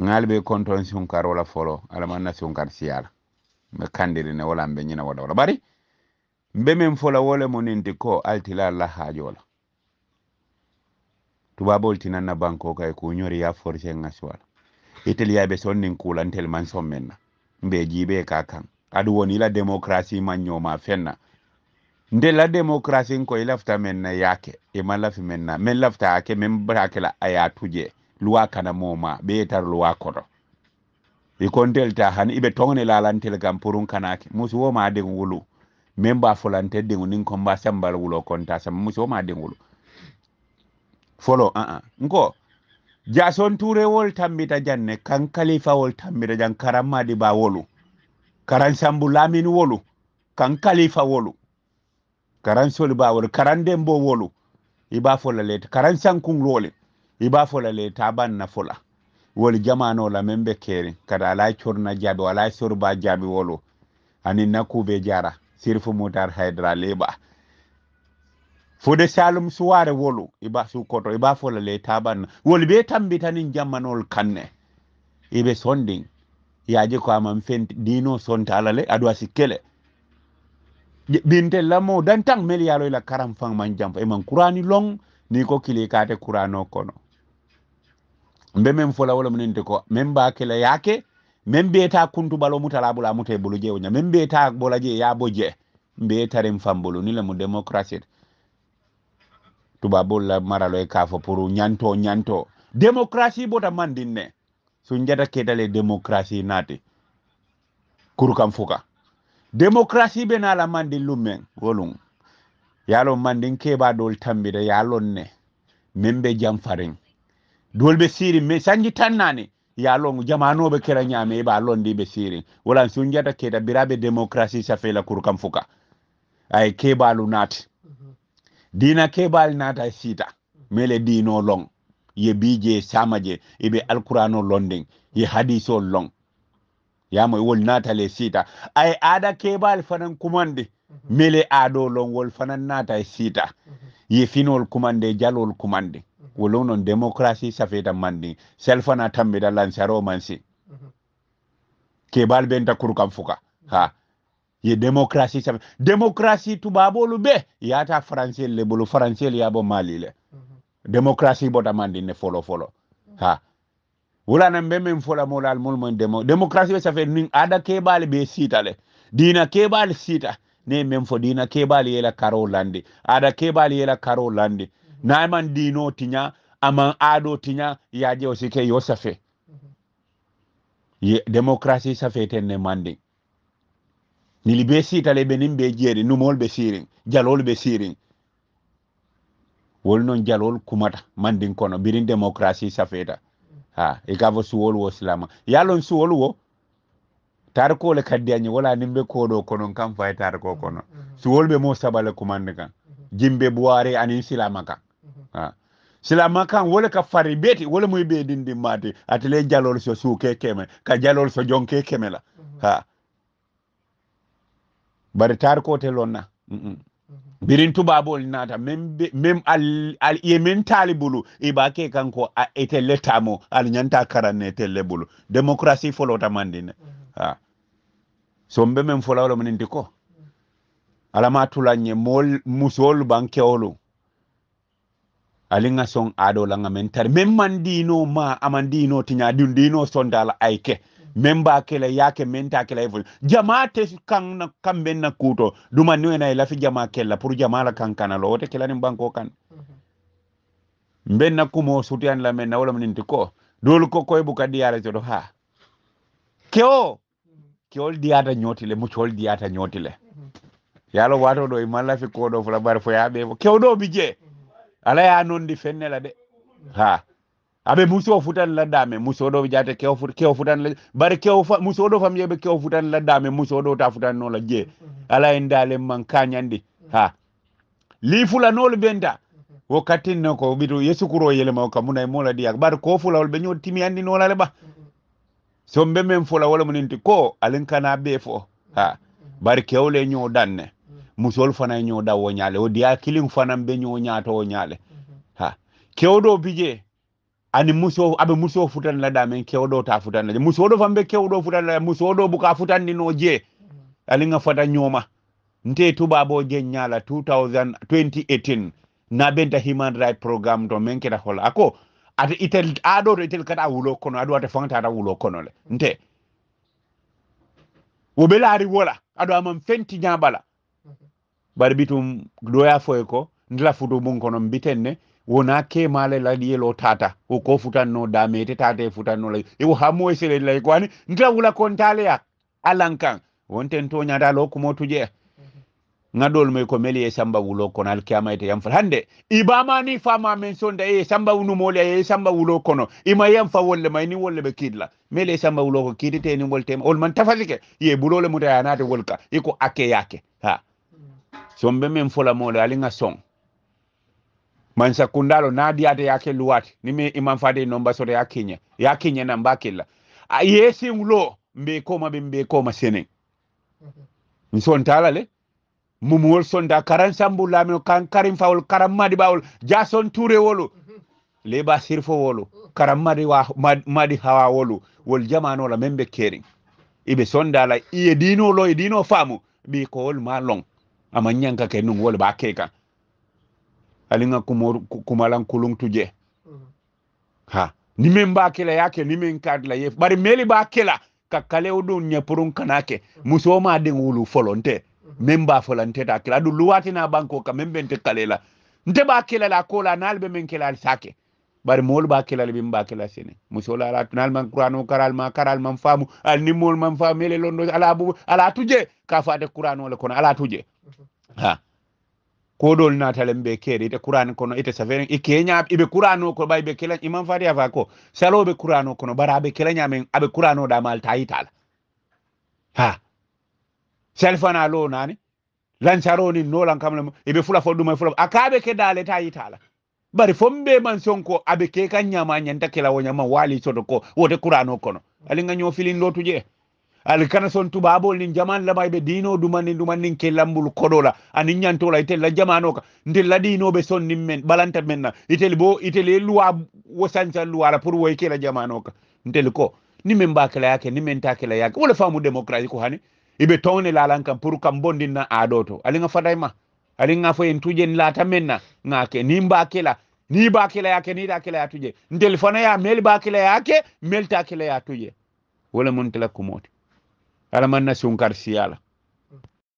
ngal be konton sunkar wala folo ala alama na sunkar siyala me kandiri ne wala mbe nyina wala wala bari mbe men fola wole mo ninti ko altila la hajola tubabol tinan na banko kay ku nyori ya force ngaswala ya be son nin kula ntel man son menna mbe jibe ka kan adu woni la demokrasi man nyoma fenna nde la demokrasi ko ilafta menna yake e man lafi menna men lafta ake men brakela aya tuje luwa kana moma be tar luwa koto i kontelta han iɓe togne lalantel kam porum kanake musi woma den wulu men folante den nin kon ba sambal wulo konta sam musi woma den wulu folo a uh -uh. Ah. nko jason turewol tambita janne kan kalifawol tambita jan karammadi ba wolu karan sambu lamin wolu kan kalifa wolu karan soli ba wolu karan den bo wolu i ba fola leta karan sankunlole i b'a fola le taban na fola woli jamano la men be keri kada ala corna jaabi wala sorba jaabi wolo ani nakube jara sirfu mutar haydra leba fode salum suware wolu iba su koto iba fola le taban wol be tambitanin jammanol kanne ibe sonding yaje ko aman fenti dino sonta alale adwa sikele binte lamo dan tang mel yalo ila karam fang man jampa e man kurani long ni ko kile kate kurano kono mbe men fola wala mu nente ko men ba kela yake men beta kuntubalo mutala bula mute bulu je wonya men beta bola je ya boje mbe tarem bulu ni le mu democracy tuba bolla maralo e kafo pour nyanto nyanto demokrasi bota mandinne so njata kedale demokrasi nati kurukam fuka demokrasi be nala mandi lumen wolung yalo mandin keba dol tambida yalon ne membe jam faring dolɓe sirin mais sanji tan nane ya longu jamanoɓe kera ñame ɓa londi ɓe sirin wala sun jata keta biraɓe démocratie safela kur kam fuka ay kebalu naati mhm. dina kebali naata e mele dino long ye biije samaje eɓe alkurano londen ye hadis long yamo wol naatale siita ay aada kebali fanan kumande mhm. mele aɗo longol fanan naata e mhm. ye finol kumande jalol kumande wolon non démocratie safeta mandi sel fana tambe selfana tambida lansaro mansi mhm. ben ta kuru kam fuka ha ye démocratie safe démocratie tu tubabolu be ya ta français le bolu français ya bo mali le mhm. démocratie bota mandi ne folo folo ha wula nan be min fola molal mul mon demo démocratie ça fait ning ada ke bal be sitale dina ke bal sita ne men fo dina ke bal yela karo landi ada ke bal yela karo landi na man dino tinya aman ado tinya ya je osike yo safe ye demokrasi safe tenne ne mandi nili be sitale benin be jeeri numol be sirin jalol be sirin wol non jalol kumata mandin kono birin demokrasi safeta ha e gavo su wol wo islama yalon su wol wo le kaddiani wala nimbe be koɗo konon kam fay tarko kono mm-hmm. su wol be mo sabale kumande kan mm-hmm. jimbe buware anin silama kan ha ah. silama kan wole ka fari beti wole muy be dindi mati atele jalol so suke keme ka jalol so jonke keme la mhm. ha bari tar ko te lonna mm -mm. birin tubabol nata mem al yemen talibulu bulu iba ke kanko a ete letamo al nyanta karane te bulu demokrasi folo ta mandine mhm. ha so mbe mem folo lo men ko mhm. alama tulanye mol musol banke olu alinga nga son aɗo la nga men tari men ma amandino tinya tiña ɗum dino sondala ayke men ba kela yake menta kele evol jama te kan na kambe na kuto duma ni wena na fi jama kela pour jama la kan kana lo te kelani banko kan mm-hmm. mben na kumo sutian la men na wala min ko dol ko koy bu kadiyare to ha keo mm-hmm. keol diata nyoti le mu chol diata nyoti le mm-hmm. yalo wato do imala fi ko do fula bar fo be keo do bije ala ya nondi fenne la de ha abe muso futan la dame muso do jate kew fut kew futan la bari kew fa muso do fam yebe kew futan la dame muso do ta futan no la je ala en dale man kanyandi ha li fula no le benda wo katin no ko bitu yesu kuro yele ma ko munay mola diak bar ko fula wol be nyot timi andi no la le ba so mbemem fula wala muninti ko alen kana be fo ha bar kew le nyo danne musol fana ñoo dawo ñale o diya kilin fana be ñoo ñaato ñale ha kewɗo bije ani muso abe muso futan la damen kewɗo ta futan la muso do fambe be kewɗo futan la muso ɗo buka no je ali nga fata ñoma nte tuba bo je ñala 2018 na benta human right program to men keta hol ako at itel ado to itel kata wulo kono ado ata fanta ata wulo kono le nte wo belari wola ado am fenti ñabala bari bitum doya foye ko ndila futu bun kono mbiten ne wona kemale ladiyelo tata wo ko futanno damete tata e futanno la iwo hammoye sele lay kwani ndila wula kontale ya alankan wonten to nyada lo kumo tuje mhm. ngadol me ko meli e samba wulo kono alkiyama ite yam fal ibama ni fama men sonda e samba wunu mole e samba wulo kono ima yam fa wolle may ni wolle be kidla meli e samba wulo ko kiidite ni woltema ol man tafalike ye bulole muta yanate wolka iko ake yake ha so mbe men fola mole ali nga song man sa kundalo na ade yake luat ni me imam fade nomba so ya kinya ya kinya na mbakila a yesi ngulo mbe koma be mbe koma sene ni nson tala le mum wol mumuwol sonda karan sambu mi kan karim faul karam madi ja son ture wolu le ba sirfo wolu karam madi wa madi, madi hawa wolu wol jamano la membe kering ibe sonda la iye dino lo e dino famu bi ko wol ma long ama ñanka ke nung wol ba ke kan ali nga kumor kumalan kulung tuje mm-hmm. ha ni men ba ya ke ni men kad la ye bari meli ba la ka kale o dun nya purun kanake mm-hmm. muso ma de wulu folonte men mm-hmm. ba folonte ta kala du luwati na banko ka men bente kale la nte ba ke la kola nalbe men ke la sake bari moolu ba kelal bin ba kela sene musol ala tunal man qur'ano karal ma karal man famu al ni mool man famu ele londo ala bu ala tuje ka faade qur'ano le kono ala tuje ha ko dol na talen be kere ite qur'an kono ite savere e kenya ibe qur'ano ko bay be kela imam faade afa ko salo be qur'ano kono bara be kela nyamen abe qur'ano da mal tayital ha selfana lo nani lansaroni nolan kamle ibe fula fo dum fula akabe ke dale tayitala bari fom be man sonko abe ke kan nyama nyanta kila wonya ma wali soto ko wote kurano kono ali nga nyo filin lotu je ali kana son tubabol nin jaman la baybe dino dumani dumani ke lambul kodola ani nyanto la ite la jamano ka nde la dino be son nim men balanta men na ite bo ite e le wo sanja loi la pour wo ke la jamano ka nde ko ni men ba kala yake ni men ta kala yake wala famu demokrasi ko hani ibe tawne lalan kam pour kam bondina na adoto ali nga fadayma ma ali nga fo en tujen lata men na ngake nimba kela ni ba kila yake ni da kila ya ndel fana ya mel ba kila yake mel ta kila tuje wala mun tala kumoti ala man na sunkar siyala